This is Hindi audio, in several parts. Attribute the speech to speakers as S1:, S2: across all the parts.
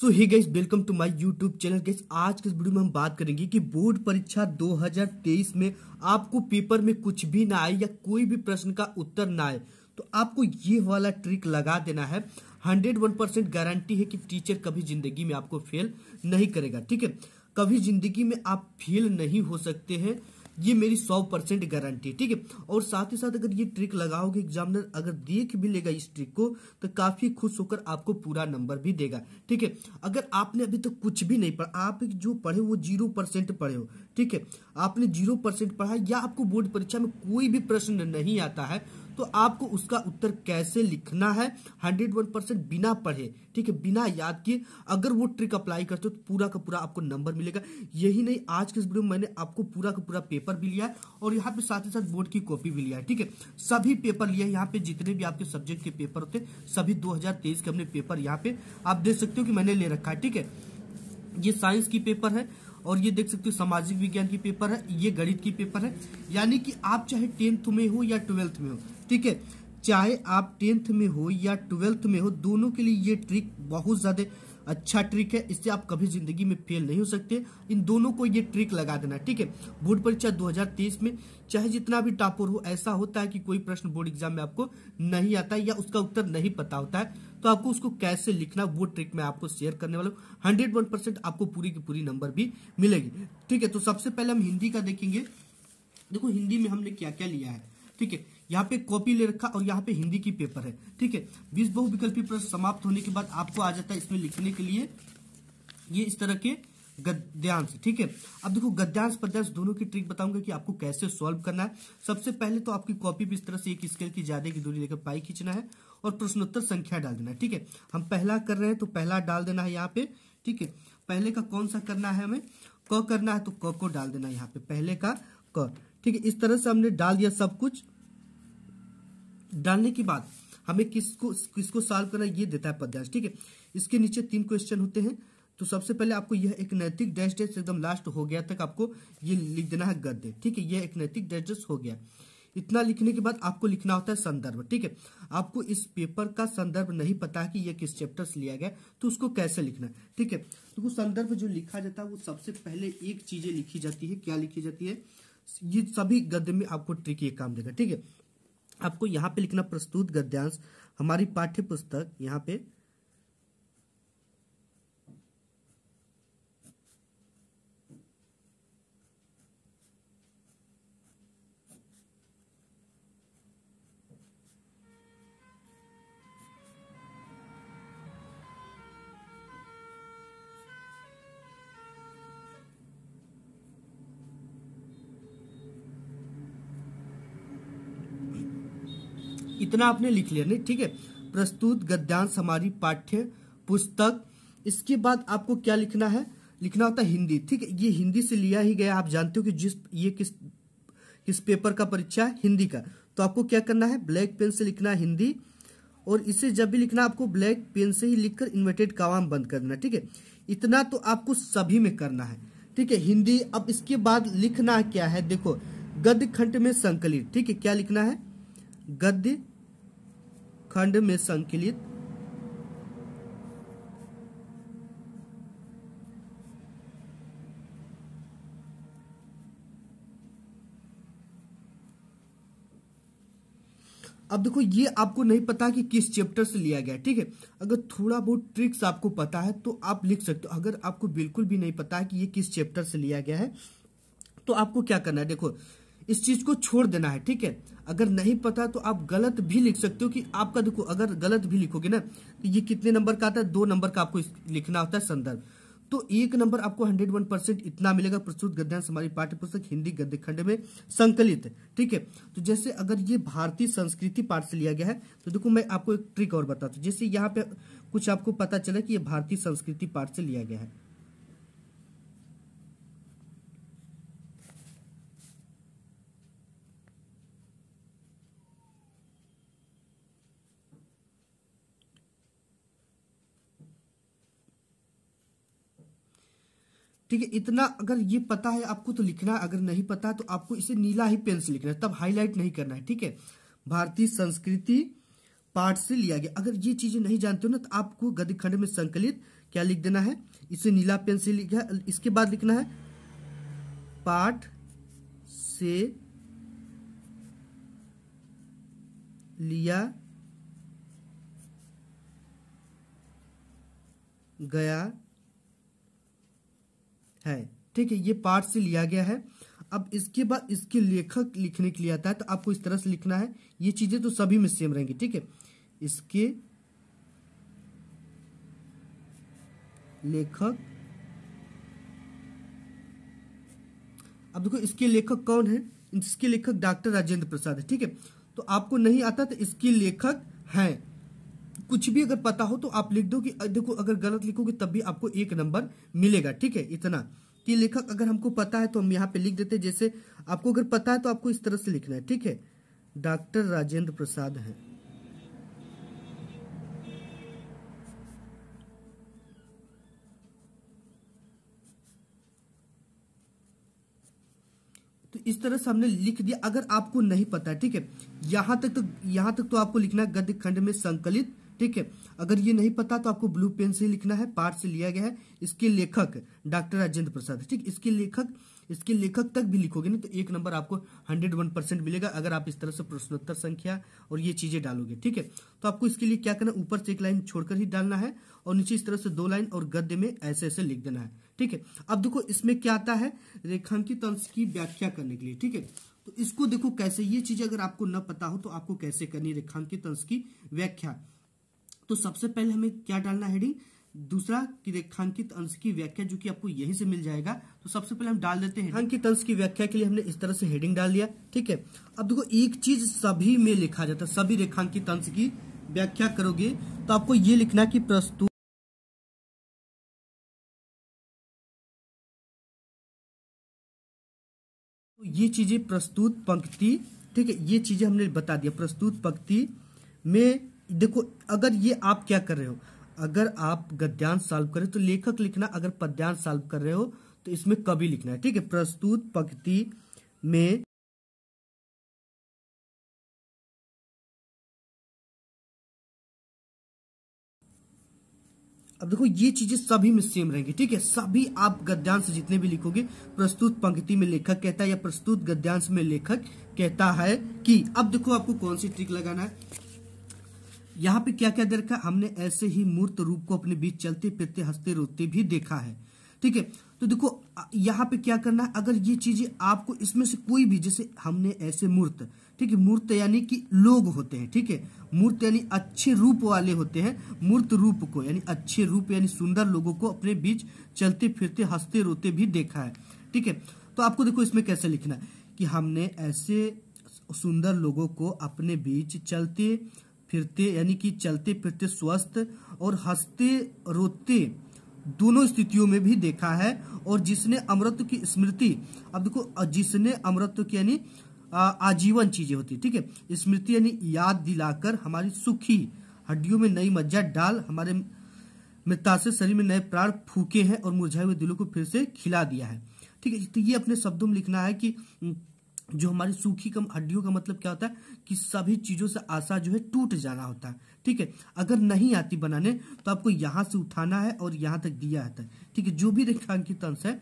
S1: so hi guys welcome to my YouTube channel guys आज के इस वीडियो में हम बात करेंगे कि बोर्ड परीक्षा 2023 में आपको पेपर में कुछ भी ना आए या कोई भी प्रश्न का उत्तर ना आए तो आपको ये वाला ट्रिक लगा देना है हंड्रेड वन परसेंट गारंटी है कि टीचर कभी जिंदगी में आपको फेल नहीं करेगा ठीक है कभी जिंदगी में आप फेल नहीं हो सकते हैं ये मेरी सौ परसेंट गारंटी ठीक है और साथ ही साथ अगर ये ट्रिक लगाओगे एग्जामिनर अगर देख भी लेगा इस ट्रिक को तो काफी खुश होकर आपको पूरा नंबर भी देगा ठीक है अगर आपने अभी तक तो कुछ भी नहीं पढ़ा आप जो पढ़े वो जीरो परसेंट पढ़े हो ठीक है आपने जीरो परसेंट पढ़ा या आपको बोर्ड परीक्षा में कोई भी प्रश्न नहीं आता है तो आपको उसका उत्तर कैसे लिखना है हंड्रेड वन परसेंट बिना पढ़े ठीक है बिना याद किए अगर वो ट्रिक अप्लाई करते हो तो पूरा का पूरा आपको नंबर मिलेगा यही नहीं आज के इस वीडियो में मैंने आपको पूरा का पूरा पेपर भी लिया है और यहाँ पे साथ ही साथ बोर्ड की कॉपी भी लिया है ठीक है सभी पेपर लिया है यहाँ पे जितने भी आपके सब्जेक्ट के पेपर होते सभी दो के हमने पेपर यहाँ पे आप देख सकते हो कि मैंने ले रखा है ठीक है ये साइंस की पेपर है और ये देख सकते हो सामाजिक विज्ञान की पेपर है ये गणित की पेपर है यानी कि आप चाहे टेंथ में हो या ट्वेल्थ में हो ठीक है चाहे आप टेंथ में हो या ट्वेल्थ में हो दोनों के लिए ये ट्रिक बहुत ज़्यादा अच्छा ट्रिक है इससे आप कभी जिंदगी में फेल नहीं हो सकते इन दोनों को ये ट्रिक लगा देना ठीक है बोर्ड परीक्षा 2023 में चाहे जितना भी टॉपर हो ऐसा होता है कि कोई प्रश्न बोर्ड एग्जाम में आपको नहीं आता या उसका उत्तर नहीं पता होता है तो आपको उसको कैसे लिखना वो ट्रिक मैं आपको शेयर करने वाला हूँ हंड्रेड वन परसेंट आपको पूरी की पूरी नंबर भी मिलेगी ठीक है तो सबसे पहले हम हिंदी का देखेंगे देखो हिंदी में हमने क्या क्या लिया है ठीक है यहाँ पे कॉपी ले रखा और यहाँ पे हिंदी की पेपर है ठीक है बीस बहुविकल्पी प्रश्न समाप्त होने के बाद आपको आ जाता है इसमें लिखने के लिए ये इस तरह के गद्यांश ठीक है अब देखो गद्यांश पद्यांश दोनों की ट्रिक बताऊंगा कि आपको कैसे सॉल्व करना है सबसे पहले तो आपकी कॉपी भी इस तरह से एक स्केल की ज्यादा की दूरी लेकर पाई खींचना है और प्रश्नोत्तर संख्या डाल देना है ठीक है हम पहला कर रहे हैं तो पहला डाल देना है यहाँ पे ठीक है पहले का कौन सा करना है हमें क करना है तो क को डाल देना है यहाँ पे पहले का क ठीक है इस तरह से हमने डाल दिया सब कुछ डालने के बाद हमें किसको किसको सॉल्व करना ये देता है पद्यांश ठीक है इसके नीचे तीन क्वेश्चन होते हैं तो सबसे पहले आपको यह एक नैतिक डैश डैश एकदम लास्ट हो गया तक आपको ये लिख देना है गद्य ठीक है यह एक नैतिक डैश डैश हो गया इतना लिखने के बाद आपको लिखना होता है संदर्भ ठीक है आपको इस पेपर का संदर्भ नहीं पता कि यह किस चैप्टर से लिया गया तो उसको कैसे लिखना है ठीक है तो वो संदर्भ जो लिखा जाता है वो सबसे पहले एक चीजें लिखी जाती है क्या लिखी जाती है ये सभी गद्य में आपको ट्रिक ये काम देगा ठीक है आपको यहाँ पे लिखना प्रस्तुत गद्यांश हमारी पाठ्य पुस्तक यहाँ पे इतना आपने लिख लिया नहीं ठीक है प्रस्तुत गद्यांश हमारी पाठ्य पुस्तक इसके बाद आपको क्या लिखना है लिखना होता है हिंदी ठीक है ये हिंदी से लिया ही गया आप जानते हो कि जिस ये किस किस पेपर का परीक्षा है हिंदी का तो आपको क्या करना है ब्लैक पेन से लिखना है हिंदी और इसे जब भी लिखना आपको ब्लैक पेन से ही लिखकर इन्वर्टेड कावाम बंद कर देना ठीक है इतना तो आपको सभी में करना है ठीक है हिंदी अब इसके बाद लिखना क्या है देखो गद्य खंड में संकलित ठीक है क्या लिखना है गद्य खंड में संकलित अब देखो ये आपको नहीं पता कि किस चैप्टर से लिया गया ठीक है अगर थोड़ा बहुत ट्रिक्स आपको पता है तो आप लिख सकते हो अगर आपको बिल्कुल भी नहीं पता है कि ये किस चैप्टर से लिया गया है तो आपको क्या करना है देखो इस चीज को छोड़ देना है ठीक है अगर नहीं पता तो आप गलत भी लिख सकते हो कि आपका देखो अगर गलत भी लिखोगे ना तो ये कितने नंबर का आता है दो नंबर का आपको लिखना होता है संदर्भ तो एक नंबर आपको हंड्रेड वन परसेंट इतना मिलेगा प्रस्तुत गद्यांश हमारी पाठ्य पुस्तक हिंदी गद्य खंड में संकलित है ठीक है तो जैसे अगर ये भारतीय संस्कृति पाठ से लिया गया है तो देखो मैं आपको एक ट्रिक और बताता हूँ जैसे यहाँ पे कुछ आपको पता चला कि ये भारतीय संस्कृति पाठ से लिया गया है ठीक है इतना अगर ये पता है आपको तो लिखना है अगर नहीं पता है तो आपको इसे नीला ही पेन से लिखना है तब हाईलाइट नहीं करना है ठीक है भारतीय संस्कृति पार्ट से लिया गया अगर ये चीजें नहीं जानते हो ना तो आपको खंड में संकलित क्या लिख देना है इसे नीला पेन से लिखा इसके बाद लिखना है पाठ से लिया गया है ठीक है ये पार्ट से लिया गया है अब इसके बाद इसके लेखक लिखने के लिए आता है तो आपको इस तरह से लिखना है ये चीजें तो सभी में सेम रहेंगी ठीक है इसके लेखक अब देखो इसके लेखक कौन है इसके लेखक डॉक्टर राजेंद्र प्रसाद है ठीक है तो आपको नहीं आता तो इसके लेखक हैं कुछ भी अगर पता हो तो आप लिख दो कि देखो अगर गलत लिखोगे तब भी आपको एक नंबर मिलेगा ठीक है इतना कि लेखक अगर हमको पता है तो हम यहाँ पे लिख देते जैसे आपको अगर पता है तो आपको इस तरह से लिखना है ठीक है डॉक्टर राजेंद्र प्रसाद है तो इस तरह से हमने लिख दिया अगर आपको नहीं पता है ठीक है यहां तक तो यहां तक तो आपको लिखना है गद्य खंड में संकलित ठीक है अगर ये नहीं पता तो आपको ब्लू पेन से लिखना है पार्ट से लिया गया है इसके लेखक डॉक्टर राजेंद्र प्रसाद ठीक इसके लेखक इसके लेखक तक भी लिखोगे ना तो एक नंबर आपको हंड्रेड वन परसेंट मिलेगा अगर आप इस तरह से प्रश्नोत्तर संख्या और ये चीजें डालोगे ठीक है तो आपको इसके लिए क्या करना ऊपर से एक लाइन छोड़कर ही डालना है और नीचे इस तरह से दो लाइन और गद्य में ऐसे ऐसे लिख देना है ठीक है अब देखो इसमें क्या आता है रेखांकित अंश की व्याख्या करने के लिए ठीक है तो इसको देखो कैसे ये चीज अगर आपको न पता हो तो आपको कैसे करनी रेखांकित अंश की व्याख्या तो सबसे पहले हमें क्या डालना हेडिंग दूसरा कि रेखांकित अंश की व्याख्या जो कि आपको यहीं से मिल जाएगा तो सबसे पहले हम डाल देते हैं रेखांकित अंश की व्याख्या के लिए हमने इस तरह से हेडिंग डाल दिया ठीक है अब देखो एक चीज सभी में लिखा जाता है सभी रेखांकित अंश की व्याख्या करोगे तो आपको ये लिखना कि प्रस्तुत तो ये चीजें प्रस्तुत पंक्ति ठीक है ये चीजें हमने बता दिया प्रस्तुत पंक्ति में देखो अगर ये आप क्या कर रहे हो अगर आप गद्यांश सॉल्व करें तो लेखक लिखना अगर पद्यांश सॉल्व कर रहे हो तो इसमें कवि लिखना है ठीक है प्रस्तुत पंक्ति में अब देखो ये चीजें सभी में सेम रहेंगी ठीक है सभी आप गद्यांश जितने भी लिखोगे प्रस्तुत पंक्ति में लेखक कहता है या प्रस्तुत गद्यांश में लेखक कहता है कि अब देखो आपको कौन सी ट्रिक लगाना है यहाँ पे क्या क्या देखा हमने ऐसे ही मूर्त रूप को अपने बीच चलते फिरते हंसते रोते भी देखा है ठीक है तो देखो यहाँ पे क्या करना है अगर ये चीजें आपको इसमें से कोई भी जैसे हमने ऐसे मूर्त ठीक है मूर्त यानी कि लोग होते हैं ठीक है मूर्त यानी अच्छे रूप वाले होते हैं मूर्त रूप को यानी अच्छे रूप यानी सुंदर लोगों को अपने बीच चलते फिरते हंसते रोते भी देखा है ठीक है तो आपको देखो इसमें कैसे लिखना है कि हमने ऐसे सुंदर लोगों को अपने बीच चलते फिरते यानी कि चलते फिरते स्वस्थ और हंसते रोते दोनों स्थितियों में भी देखा है और जिसने अमृत की स्मृति अब देखो जिसने अमृत की यानी आजीवन चीजें होती ठीक है स्मृति यानी याद दिलाकर हमारी सुखी हड्डियों में नई मज्जा डाल हमारे मृता से शरीर में नए प्राण फूके हैं और मुरझाए हुए दिलों को फिर से खिला दिया है ठीक है तो ये अपने शब्दों में लिखना है कि जो हमारी सूखी कम हड्डियों का मतलब क्या होता है कि सभी चीजों से आशा जो है टूट जाना होता है ठीक है अगर नहीं आती बनाने तो आपको यहां से उठाना है और यहां तक दिया जाता है ठीक है जो भी रेखांकित अंश है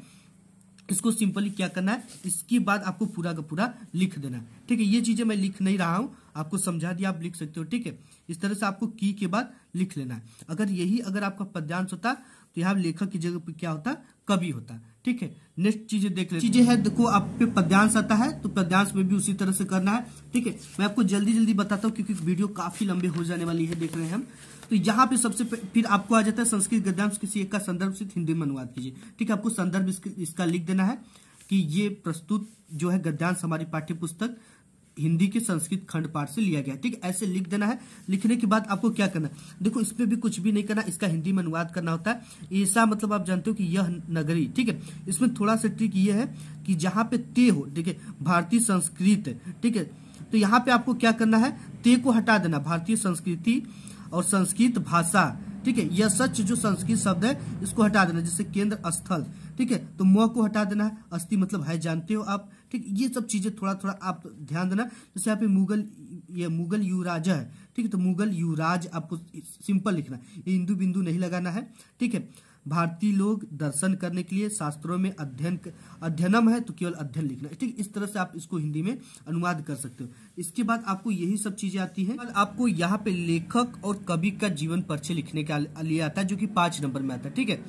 S1: इसको सिंपली क्या करना है इसके बाद आपको पूरा का पूरा लिख देना है ठीक है ये चीजें मैं लिख नहीं रहा हूं आपको समझा दिया आप लिख सकते हो ठीक है इस तरह से आपको की के बाद लिख लेना है अगर यही अगर आपका पद्यांश होता तो यहाँ लेखक की जगह पर क्या होता कवि होता ठीक है नेक्स्ट चीजें देख लेते चीजें है देखो आप पे पद्यांश आता है तो पद्यांश में भी उसी तरह से करना है ठीक है मैं आपको जल्दी जल्दी बताता हूँ क्योंकि वीडियो काफी लंबे हो जाने वाली है देख रहे हैं हम तो यहाँ पे सबसे फिर आपको आ जाता है संस्कृत गद्यांश किसी एक का संदर्भ से हिंदी में अनुवाद कीजिए ठीक है आपको संदर्भ इसका लिख देना है कि ये प्रस्तुत जो है गद्यांश हमारी पाठ्य पुस्तक हिंदी के संस्कृत खंड पाठ से लिया गया ठीक है ऐसे लिख देना है लिखने के बाद आपको क्या करना है देखो इस पर भी कुछ भी नहीं करना इसका हिंदी में अनुवाद करना होता है ऐसा मतलब आप जानते हो कि यह नगरी ठीक है इसमें थोड़ा सा ट्रिक ये है कि जहां पे ते हो ठीक है भारतीय संस्कृत ठीक है तो यहाँ पे आपको क्या करना है ते को हटा देना भारतीय संस्कृति और संस्कृत भाषा ठीक है यह सच जो संस्कृत शब्द है इसको हटा देना जैसे केंद्र स्थल ठीक है तो म को हटा देना है अस्थि मतलब है जानते हो आप ठीक ये सब चीजें थोड़ा थोड़ा आप ध्यान देना जैसे यहाँ पे मुगल ये मुगल युवराज है ठीक है तो मुगल युवराज आपको सिंपल लिखना ये इंदु बिंदु नहीं लगाना है ठीक है भारतीय लोग दर्शन करने के लिए शास्त्रों में अध्ययन अध्ययनम है तो केवल अध्ययन लिखना ठीक इस तरह से आप इसको हिंदी में अनुवाद कर सकते हो इसके बाद आपको यही सब चीजें आती हैं आपको यहाँ पे लेखक और कवि का जीवन परिचय लिखने के लिए आता है जो कि पांच नंबर में आता है ठीक है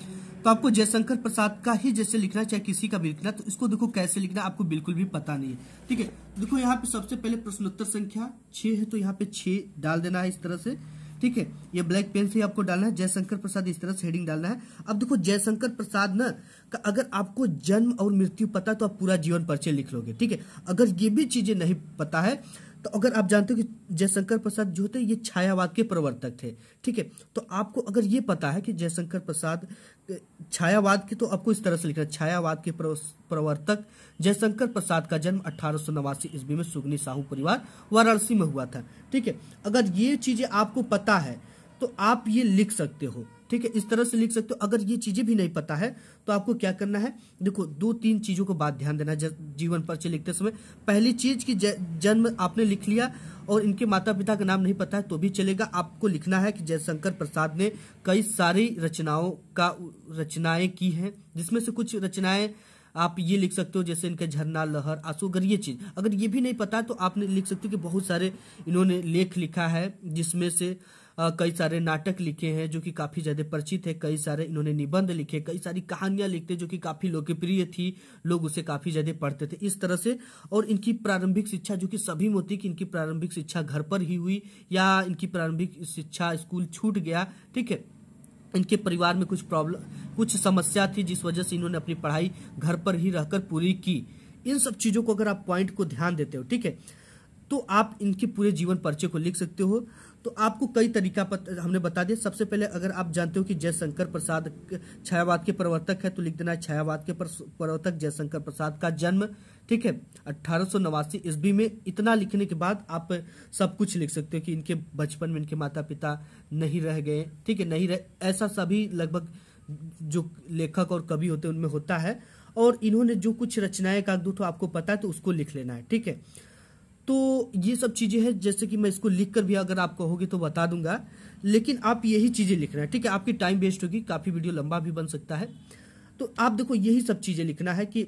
S1: तो आपको जयशंकर प्रसाद का ही जैसे लिखना चाहे किसी का भी लिखना तो इसको देखो कैसे लिखना आपको बिल्कुल भी पता नहीं है ठीक है देखो यहाँ पे सबसे पहले प्रश्नोत्तर संख्या छह है तो यहाँ पे छह डाल देना है इस तरह से ठीक है ये ब्लैक पेन से आपको डालना है जयशंकर प्रसाद इस तरह से हेडिंग डालना है अब देखो जयशंकर प्रसाद न का अगर आपको जन्म और मृत्यु पता तो आप पूरा जीवन परिचय लिख लोगे ठीक है अगर ये भी चीजें नहीं पता है तो अगर आप जानते हो कि जयशंकर प्रसाद जो थे ये छायावाद के प्रवर्तक थे ठीक है तो आपको अगर ये पता है कि जयशंकर प्रसाद छायावाद के तो आपको इस तरह से लिखना छायावाद के प्रवर्तक जयशंकर प्रसाद का जन्म अठारह सौ नवासी ईस्वी में सुगनी साहू परिवार वाराणसी में हुआ था ठीक है अगर ये चीजें आपको पता है तो आप ये लिख सकते हो ठीक है इस तरह से लिख सकते हो अगर ये चीजें भी नहीं पता है तो आपको क्या करना है देखो दो तीन चीजों को बात ध्यान देना जीवन पर्चे लिखते समय पहली चीज की जन्म आपने लिख लिया और इनके माता पिता का नाम नहीं पता है तो भी चलेगा आपको लिखना है कि जयशंकर प्रसाद ने कई सारी रचनाओं का रचनाएं की हैं जिसमें से कुछ रचनाएं आप ये लिख सकते हो जैसे इनके झरना लहर आंसू अगर ये चीज अगर ये भी नहीं पता तो आप लिख सकते हो कि बहुत सारे इन्होंने लेख लिखा है जिसमें से कई सारे नाटक लिखे हैं जो कि काफ़ी ज़्यादा परिचित है कई सारे इन्होंने निबंध लिखे कई सारी कहानियां लिखते जो कि काफ़ी लोकप्रिय थी लोग उसे काफ़ी ज़्यादा पढ़ते थे इस तरह से और इनकी प्रारंभिक शिक्षा जो कि सभी में होती कि इनकी प्रारंभिक शिक्षा घर पर ही हुई या इनकी प्रारंभिक शिक्षा स्कूल छूट गया ठीक है इनके परिवार में कुछ प्रॉब्लम कुछ समस्या थी जिस वजह से इन्होंने अपनी पढ़ाई घर पर ही रहकर पूरी की इन सब चीजों को अगर आप पॉइंट को ध्यान देते हो ठीक है तो आप इनके पूरे जीवन पर्चे को लिख सकते हो तो आपको कई तरीका पत, हमने बता दिया सबसे पहले अगर आप जानते हो कि जयशंकर प्रसाद छायावाद के प्रवर्तक है तो लिख देना छायावाद के प्रवर्तक जयशंकर प्रसाद का जन्म ठीक है अठारह सौ नवासी ईस्वी में इतना लिखने के बाद आप सब कुछ लिख सकते हो कि इनके बचपन में इनके माता पिता नहीं रह गए ठीक है नहीं रह ऐसा सभी लगभग जो लेखक और कवि होते हैं उनमें होता है और इन्होंने जो कुछ रचनाएं का दो तो आपको पता है तो उसको लिख लेना है ठीक है तो ये सब चीजें हैं जैसे कि मैं इसको लिख कर भी अगर आप कहोगे तो बता दूंगा लेकिन आप यही चीजें लिखना है ठीक है आपकी टाइम वेस्ट होगी काफी वीडियो लंबा भी बन सकता है तो आप देखो यही सब चीजें लिखना है कि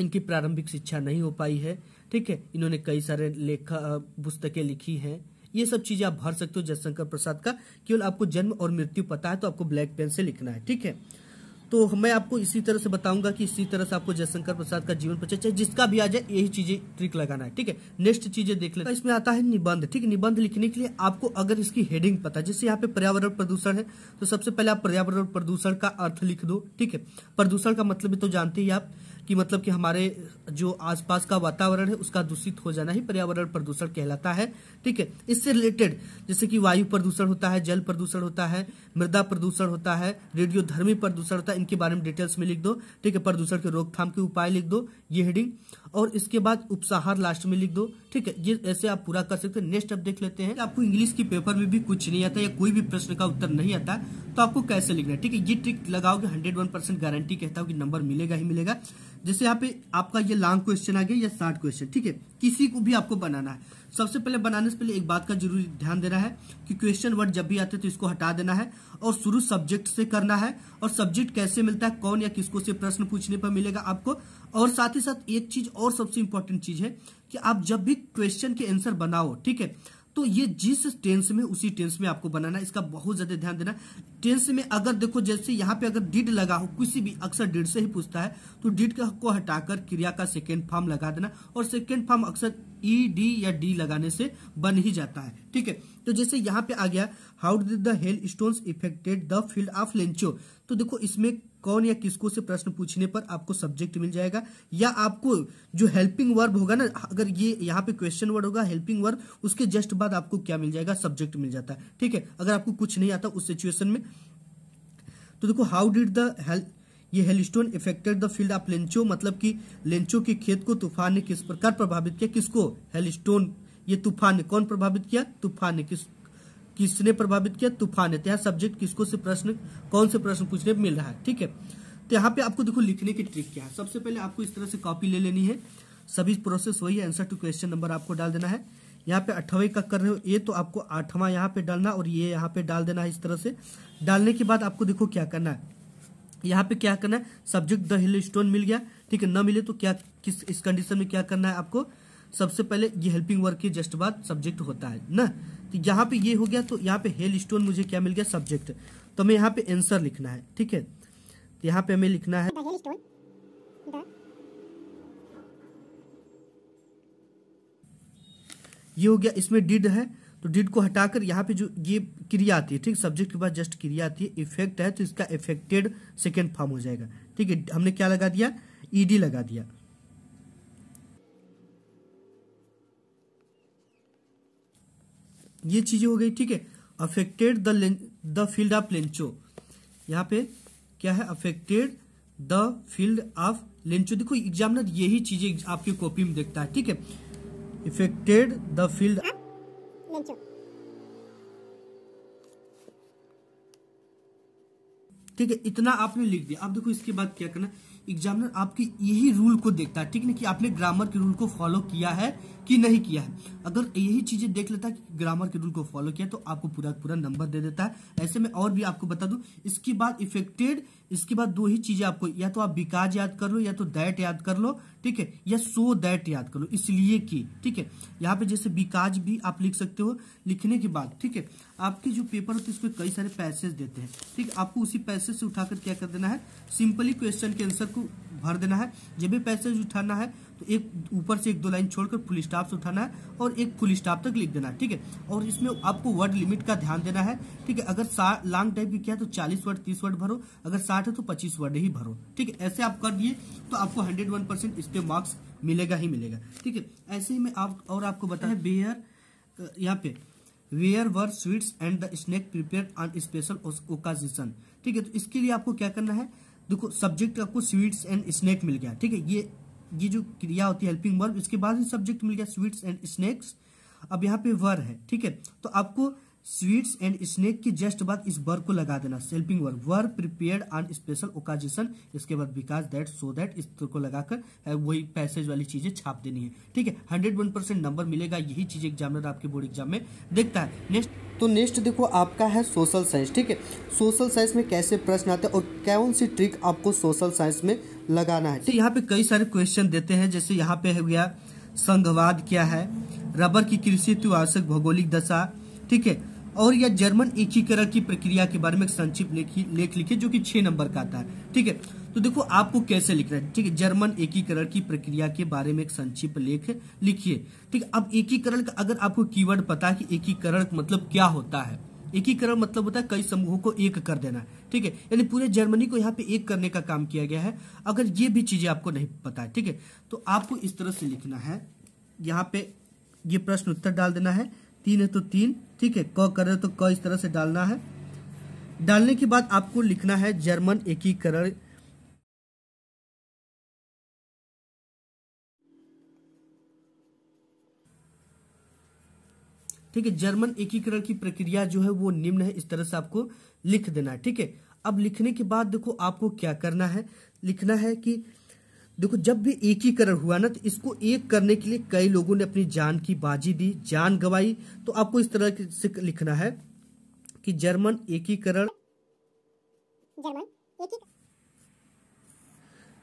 S1: इनकी प्रारंभिक शिक्षा नहीं हो पाई है ठीक है इन्होंने कई सारे लेख पुस्तकें लिखी हैं ये सब चीजें आप भर सकते हो जयशंकर प्रसाद का केवल आपको जन्म और मृत्यु पता है तो आपको ब्लैक पेन से लिखना है ठीक है तो मैं आपको इसी तरह से बताऊंगा कि इसी तरह से आपको जयशंकर प्रसाद का जीवन परिचय चाहे जिसका भी आ जाए यही चीजें ट्रिक लगाना है ठीक है नेक्स्ट चीजें देख लेते हैं इसमें आता है निबंध ठीक है निबंध लिखने के लिए आपको अगर इसकी हेडिंग पता है जैसे यहाँ पे पर्यावरण प्रदूषण है तो सबसे पहले आप पर्यावरण प्रदूषण का अर्थ लिख दो ठीक है प्रदूषण का मतलब तो जानते ही आप कि मतलब कि हमारे जो आसपास का वातावरण है उसका दूषित हो जाना ही पर्यावरण प्रदूषण कहलाता है ठीक है इससे रिलेटेड जैसे कि वायु प्रदूषण होता है जल प्रदूषण होता है मृदा प्रदूषण होता है रेडियो धर्मी प्रदूषण होता है इनके बारे में डिटेल्स में लिख दो ठीक है प्रदूषण के रोकथाम के उपाय लिख दो ये हेडिंग और इसके बाद उपसाहार लास्ट में लिख दो ठीक है ये ऐसे आप पूरा कर सकते हैं नेक्स्ट आप देख लेते हैं आपको इंग्लिश के पेपर में भी कुछ नहीं आता या कोई भी प्रश्न का उत्तर नहीं आता तो आपको कैसे लिखना है ठीक है ये ट्रिक लगाओगे हंड्रेड वन परसेंट गारंटी कहता हूँ कि नंबर मिलेगा ही मिलेगा जैसे यहाँ पे आपका ये लॉन्ग क्वेश्चन आ गया या शार्ट क्वेश्चन ठीक है किसी को भी आपको बनाना है सबसे पहले बनाने से पहले एक बात का जरूर ध्यान देना है कि क्वेश्चन वर्ड जब भी आते हैं तो इसको हटा देना है और शुरू सब्जेक्ट से करना है और सब्जेक्ट कैसे मिलता है कौन या किसको से प्रश्न पूछने पर मिलेगा आपको और साथ ही साथ एक चीज और सबसे इंपॉर्टेंट चीज है कि आप जब भी क्वेश्चन के आंसर बनाओ ठीक है तो ये जिस टेंस में उसी टेंस में आपको बनाना इसका बहुत ज्यादा ध्यान देना टेंस में अगर देखो जैसे यहाँ पे अगर डिड लगा हो किसी भी अक्सर डिड से ही पूछता है तो डिड को हटाकर क्रिया का सेकेंड फॉर्म लगा देना और सेकेंड फॉर्म अक्सर ई e, डी या डी लगाने से बन ही जाता है ठीक है तो जैसे यहाँ पे आ गया how did the hail stone affected the field of Lencho तो देखो इसमें कौन या किसको से प्रश्न पूछने पर आपको सब्जेक्ट मिल जाएगा या आपको जो हेल्पिंग वर्ब होगा ना अगर ये यहाँ पे क्वेश्चन वर्ड होगा हेल्पिंग वर्ब उसके जस्ट बाद आपको क्या मिल जाएगा सब्जेक्ट मिल जाता है ठीक है अगर आपको कुछ नहीं आता उस सिचुएशन में तो देखो हाउ डिड द ये hailstone affected the field of Lencho मतलब कि लेंचो के खेत को तूफान ने किस प्रकार प्रभावित किया किसको हेलीस्टोन ये तूफान ने कौन प्रभावित किया तूफान ने किस किसने प्रभावित किया तूफान ने तो यहाँ सब्जेक्ट किसको से प्रश्न कौन से प्रश्न पूछने मिल रहा है ठीक है तो यहाँ पे आपको देखो लिखने की ट्रिक क्या है सबसे पहले आपको इस तरह से कॉपी ले लेनी है सभी प्रोसेस वही आंसर टू क्वेश्चन नंबर आपको डाल देना है यहाँ पे अठवाई का कर रहे हो ये तो आपको आठवां यहाँ पे डालना और ये यहाँ पे डाल देना है इस तरह से डालने के बाद आपको देखो क्या करना है यहाँ पे क्या करना है सब्जेक्ट द हिल स्टोन मिल गया ठीक है न मिले तो क्या किस इस कंडीशन में क्या करना है आपको सबसे पहले ये हेल्पिंग वर्क के जस्ट बाद सब्जेक्ट होता है ना तो यहाँ पे ये हो गया तो यहाँ पे हेल स्टोन मुझे क्या मिल गया सब्जेक्ट तो हमें यहाँ पे आंसर लिखना है ठीक है तो यहाँ पे हमें लिखना है ये हो गया इसमें डिड है तो डिड को हटाकर यहाँ पे जो ये क्रिया आती है ठीक सब्जेक्ट के बाद जस्ट क्रिया आती है इफेक्ट है तो इसका इफेक्टेड सेकेंड फॉर्म हो जाएगा ठीक है हमने क्या लगा दिया ईडी लगा दिया ये चीजें हो गई ठीक है affected the the field of Lencho यहाँ पे क्या है affected the field of Lencho देखो एग्जामिनर यही चीजें आपकी कॉपी में देखता है ठीक है इफेक्टेड द फील्ड ठीक है इतना आपने लिख दिया अब देखो इसके बाद क्या करना एग्जामिनर आपके यही रूल को देखता है ठीक है कि आपने ग्रामर के रूल को फॉलो किया है कि नहीं किया है अगर यही चीजें देख लेता है कि ग्रामर के रूल को फॉलो किया तो आपको पूरा पूरा नंबर दे देता है ऐसे में और भी आपको बता दू इसके बाद इफेक्टेड इसके बाद दो ही चीजें आपको या तो आप बिकाज याद कर लो या तो दैट याद कर लो ठीक है या सो दैट याद कर लो इसलिए कि ठीक है यहाँ पे जैसे बिकाज भी आप लिख सकते हो लिखने के बाद ठीक है आपके जो पेपर होते हैं उसमें कई सारे पैसेज देते हैं ठीक है आपको उसी पैसेज से उठाकर क्या कर देना है सिंपली क्वेश्चन के आंसर को भर देना है जब भी पैसेज उठाना है तो एक ऊपर से एक दो लाइन छोड़कर फुल स्टाफ से उठाना है और एक फुल स्टाफ तक लिख देना है ठीक है और इसमें आपको वर्ड लिमिट का ध्यान देना है ठीक है अगर लॉन्ग टाइप की किया तो चालीस वर्ड तीस वर्ड भरो अगर साठ है तो पच्चीस वर्ड ही भरो ठीक है ऐसे आप कर दिए तो आपको हंड्रेड वन परसेंट इस मार्क्स मिलेगा ही मिलेगा ठीक है ऐसे ही मैं आप और आपको बता है बेयर यहाँ पे where were sweets and the snack prepare on special occasion ठीक है तो इसके लिए आपको क्या करना है देखो सब्जेक्ट आपको स्वीट्स एंड स्नैक मिल गया ठीक है ये ये जो क्रिया होती है हेल्पिंग वर्ब इसके बाद ही सब्जेक्ट मिल गया स्वीट्स एंड स्नैक्स अब यहाँ पे वर है ठीक है तो आपको स्वीट्स एंड स्नैक की जस्ट बाद इस वर्ब को लगा देना helping verb verb prepared on special occasion इसके बाद विकास दैट सो दैट इस को लगाकर वही पैसेज वाली चीजें छाप देनी है ठीक है हंड्रेड वन परसेंट नंबर मिलेगा यही चीज एग्जामिनर आपके बोर्ड एग्जाम में देखता है नेक्स्ट तो नेक्स्ट देखो आपका है सोशल साइंस ठीक है सोशल साइंस में कैसे प्रश्न आते हैं और कौन सी ट्रिक आपको सोशल साइंस में लगाना है तो यहाँ पे कई सारे क्वेश्चन देते हैं जैसे यहाँ पे हो गया संघवाद क्या है रबर की कृषि हेतु आवश्यक भौगोलिक दशा ठीक है और या जर्मन एकीकरण की प्रक्रिया के बारे में संक्षिप्त लेख लिखे जो कि छह नंबर का आता है ठीक है तो देखो आपको कैसे लिखना है ठीक है जर्मन एकीकरण की प्रक्रिया के बारे में एक संक्षिप्त लेख लिखिए ठीक है अब एकीकरण का अगर आपको कीवर्ड पता है कि एकीकरण मतलब क्या होता है एकीकरण मतलब होता है कई समूहों को एक कर देना ठीक है यानी पूरे जर्मनी को यहाँ पे एक करने का काम किया गया है अगर ये भी चीजें आपको नहीं पता है ठीक है तो आपको इस तरह से लिखना है यहाँ पे ये प्रश्न उत्तर डाल देना है तीन है तो तीन ठीक है क कर रहे तो क इस तरह से डालना है डालने के बाद आपको लिखना है जर्मन एकीकरण ठीक है जर्मन एकीकरण की प्रक्रिया जो है वो निम्न है इस तरह से आपको लिख देना है ठीक है अब लिखने के बाद देखो आपको क्या करना है लिखना है कि देखो जब भी एकीकरण हुआ ना तो इसको एक करने के लिए कई लोगों ने अपनी जान की बाजी दी जान गवाई तो आपको इस तरह से लिखना है कि जर्मन एकीकरण जर्मन एकीकरण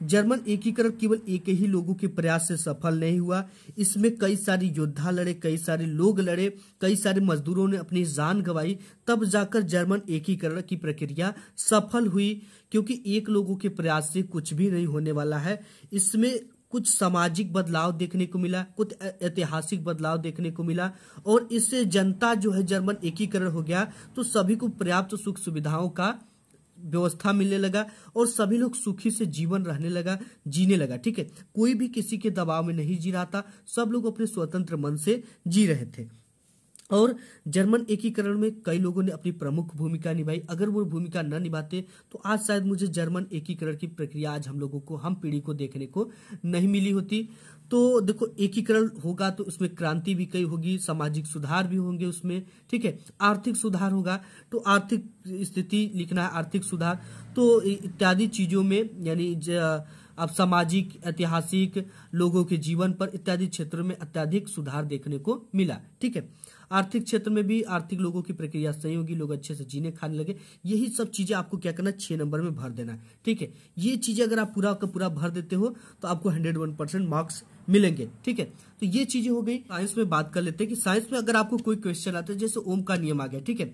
S1: जर्मन एकीकरण केवल एक ही लोगों के प्रयास से सफल नहीं हुआ इसमें कई सारी योद्धा लड़े कई सारे लोग लड़े कई सारे मजदूरों ने अपनी जान गवाई तब जाकर जर्मन एकीकरण की प्रक्रिया सफल हुई क्योंकि एक लोगों के प्रयास से कुछ भी नहीं होने वाला है इसमें कुछ सामाजिक बदलाव देखने को मिला कुछ ऐतिहासिक बदलाव देखने को मिला और इससे जनता जो है जर्मन एकीकरण हो गया तो सभी को पर्याप्त सुख सुविधाओं का व्यवस्था मिलने लगा और सभी लोग सुखी से जीवन रहने लगा जीने लगा ठीक है कोई भी किसी के दबाव में नहीं जी रहा था सब लोग अपने स्वतंत्र मन से जी रहे थे और जर्मन एकीकरण में कई लोगों ने अपनी प्रमुख भूमिका निभाई अगर वो भूमिका न निभाते तो आज शायद मुझे जर्मन एकीकरण की प्रक्रिया आज हम लोगों को हम पीढ़ी को देखने को नहीं मिली होती तो देखो एकीकरण होगा तो उसमें क्रांति भी कई होगी सामाजिक सुधार भी होंगे उसमें ठीक है आर्थिक सुधार होगा तो आर्थिक स्थिति लिखना है आर्थिक सुधार तो इत्यादि चीजों में यानी अब सामाजिक ऐतिहासिक लोगों के जीवन पर इत्यादि क्षेत्रों में अत्याधिक सुधार देखने को मिला ठीक है आर्थिक क्षेत्र में भी आर्थिक लोगों की प्रक्रिया सही होगी लोग अच्छे से जीने खाने लगे यही सब चीजें आपको क्या करना छह नंबर में भर देना ठीक है ये चीजें अगर आप पूरा का पूरा भर देते हो तो आपको हंड्रेड वन परसेंट मार्क्स मिलेंगे ठीक है तो ये चीजें हो गई साइंस में बात कर लेते हैं कि साइंस में अगर आपको कोई क्वेश्चन आता है जैसे ओम का नियम आ गया ठीक है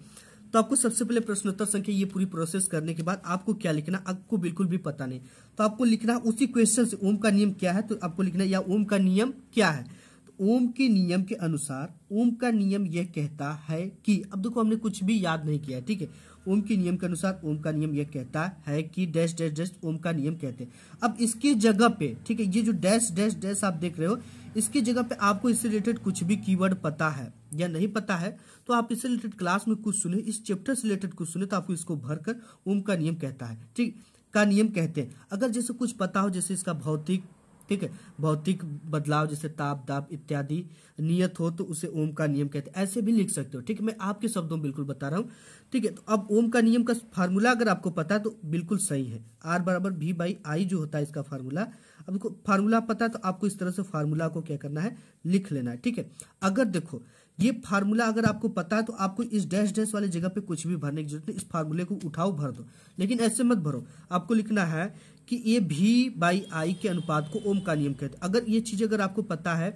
S1: तो आपको सबसे पहले प्रश्नोत्तर संख्या ये पूरी प्रोसेस करने के बाद आपको क्या लिखना आपको बिल्कुल भी पता नहीं तो आपको लिखना उसी क्वेश्चन से ओम का नियम क्या है तो आपको लिखना या ओम का नियम क्या है तो ओम के नियम के अनुसार ओम का नियम यह कहता है कि अब देखो हमने कुछ भी याद नहीं किया है ठीक है ओम के नियम के अनुसार ओम का नियम यह कहता है कि डैश डैश डैश ओम का नियम कहते हैं अब इसकी जगह पे ठीक है ये जो डैश डैश डैश आप देख रहे हो इसकी जगह पे आपको इससे रिलेटेड कुछ भी कीवर्ड पता है या नहीं पता है तो आप इससे रिलेटेड क्लास में कुछ सुने इस चैप्टर से रिलेटेड कुछ सुने तो आपको इसको भरकर ओम का नियम कहता है ठीक का नियम कहते हैं अगर जैसे कुछ पता हो जैसे इसका भौतिक ठीक है भौतिक बदलाव जैसे ताप दाप इत्यादि नियत हो तो उसे ओम का नियम कहते हैं ऐसे भी लिख सकते हो ठीक है मैं आपके शब्दों में बिल्कुल बता रहा हूँ ठीक है तो अब ओम का नियम का फार्मूला अगर आपको पता है तो बिल्कुल सही है आर बराबर भी बाई आई जो होता है इसका फार्मूला आपको फार्मूला पता है तो आपको इस तरह से फार्मूला को क्या करना है लिख लेना है ठीक है अगर देखो ये फार्मूला अगर आपको पता है तो आपको इस डैश डैश वाले जगह पे कुछ भी भरने की जरूरत नहीं इस फार्मूले को उठाओ भर दो लेकिन ऐसे मत भरो आपको लिखना है कि ये भी बाई आई के अनुपात को ओम का नियम कहते हैं अगर ये चीज़ अगर आपको पता है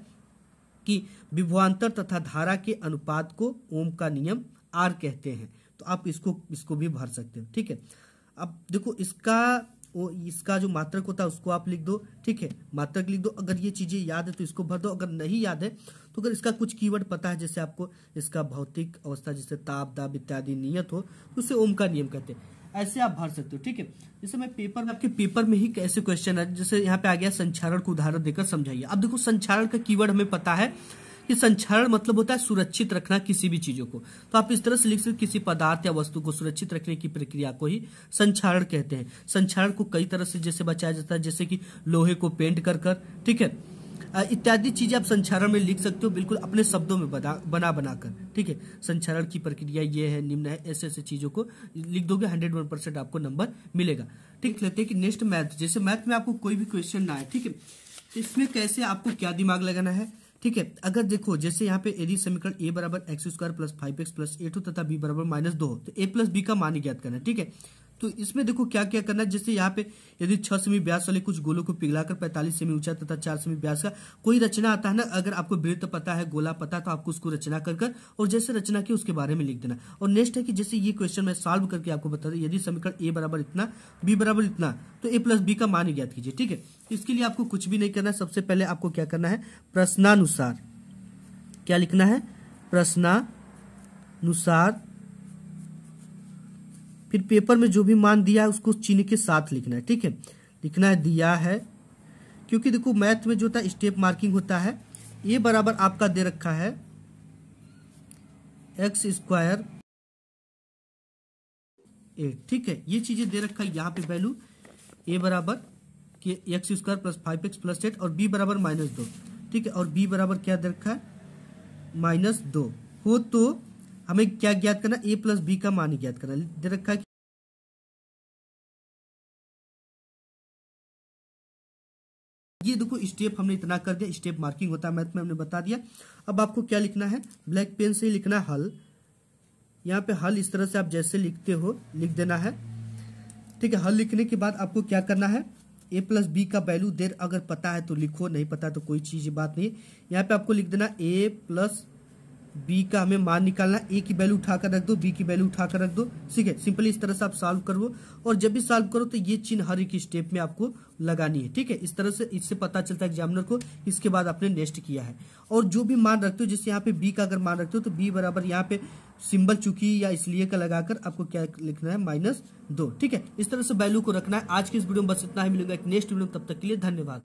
S1: कि विभवान्तर तथा धारा के अनुपात को ओम का नियम आर कहते हैं तो आप इसको इसको भी भर सकते हो ठीक है अब देखो इसका वो इसका जो मात्रक होता है उसको आप लिख दो ठीक है मात्रक लिख दो अगर ये चीज़ें याद है तो इसको भर दो अगर नहीं याद है तो अगर इसका कुछ कीवर्ड पता है जैसे आपको इसका भौतिक अवस्था जैसे ताप दाब इत्यादि नियत हो तो उसे ओम का नियम कहते हैं ऐसे आप भर सकते हो ठीक है जैसे मैं पेपर में आपके पेपर में ही कैसे क्वेश्चन है जैसे यहाँ पे आ गया संचारण को उदाहरण देकर समझाइए अब देखो संचारण का कीवर्ड हमें पता है कि संचारण मतलब होता है सुरक्षित रखना किसी भी चीजों को तो आप इस तरह से लिख सकते किसी पदार्थ या वस्तु को सुरक्षित रखने की प्रक्रिया को ही संचारण कहते हैं संचारण को कई तरह से जैसे बचाया जाता है जैसे कि लोहे को पेंट कर कर ठीक है इत्यादि चीजें आप संचारण में लिख सकते हो बिल्कुल अपने शब्दों में बना बनाकर ठीक है संचारण की प्रक्रिया ये है निम्न है ऐसे ऐसे चीजों को लिख दोगे हंड्रेड वन परसेंट आपको नंबर मिलेगा ठीक लेते हैं कि नेक्स्ट मैथ जैसे मैथ में आपको कोई भी क्वेश्चन ना है ठीक है तो इसमें कैसे आपको क्या दिमाग लगाना है ठीक है अगर देखो जैसे यहाँ पे यदि समीकरण ए बराबर x square plus five x plus eight हो तथा बी बराबर माइनस दो हो तो ए प्लस बी का मान ज्ञात करना है ठीक है तो इसमें देखो क्या क्या करना है जैसे यहाँ पे यदि छह सेमी ब्यास वाले कुछ गोलों को पिघलाकर पैंतालीस सेमी ऊंचा तथा चार सेमी ब्यास का कोई रचना आता है ना अगर आपको वृत्त पता है गोला पता तो आपको उसको रचना कर कर और जैसे रचना की उसके बारे में लिख देना और नेक्स्ट है कि जैसे ये क्वेश्चन मैं सॉल्व करके आपको बता दूं यदि समीकरण ए बराबर इतना बी बराबर इतना तो ए प्लस बी का मान ज्ञात कीजिए ठीक है इसके लिए आपको कुछ भी नहीं करना सबसे पहले आपको क्या करना है प्रश्नानुसार क्या लिखना है प्रश्नानुसार फिर पेपर में जो भी मान दिया है उसको चिन्ह के साथ लिखना है ठीक है लिखना है दिया है क्योंकि देखो मैथ में जो होता है स्टेप मार्किंग होता है ये बराबर आपका दे रखा है एक्स स्क्वायर एट ठीक है ये चीजें दे रखा है यहाँ पे वैल्यू ए बराबर के x square plus five x plus eight और बी बराबर माइनस दो ठीक है और बी बराबर क्या दे रखा है माइनस दो हो तो हमें क्या ज्ञात करना ए प्लस बी का मान ज्ञात करना दे रखा है ये देखो स्टेप हमने इतना कर दिया स्टेप मार्किंग होता है मैथ में हमने बता दिया अब आपको क्या लिखना है ब्लैक पेन से लिखना हल यहाँ पे हल इस तरह से आप जैसे लिखते हो लिख देना है ठीक है हल लिखने के बाद आपको क्या करना है ए प्लस बी का वैल्यू देर अगर पता है तो लिखो नहीं पता तो कोई चीज बात नहीं यहाँ पे आपको लिख देना ए प्लस बी का हमें मान निकालना ए की वैल्यू उठाकर रख दो बी की वैल्यू उठाकर रख दो ठीक है सिंपली इस तरह से आप सॉल्व करो और जब भी सॉल्व करो तो ये चिन्ह हर एक स्टेप में आपको लगानी है ठीक है इस तरह से इससे पता चलता है एग्जामिनर को इसके बाद आपने नेक्स्ट किया है और जो भी मान रखते हो जैसे यहाँ पे बी का अगर मान रखते हो तो बी बराबर यहाँ पे सिंबल चुकी या इसलिए का लगाकर आपको क्या लिखना है माइनस दो ठीक है इस तरह से वैल्यू को रखना है आज के इस वीडियो में बस इतना ही मिलूंगा एक नेक्स्ट वीडियो तब तक के लिए धन्यवाद